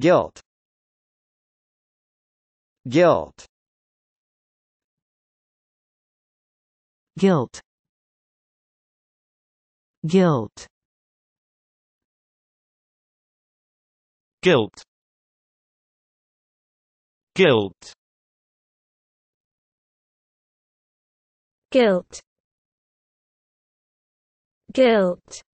guilt guilt guilt guilt guilt guilt guilt guilt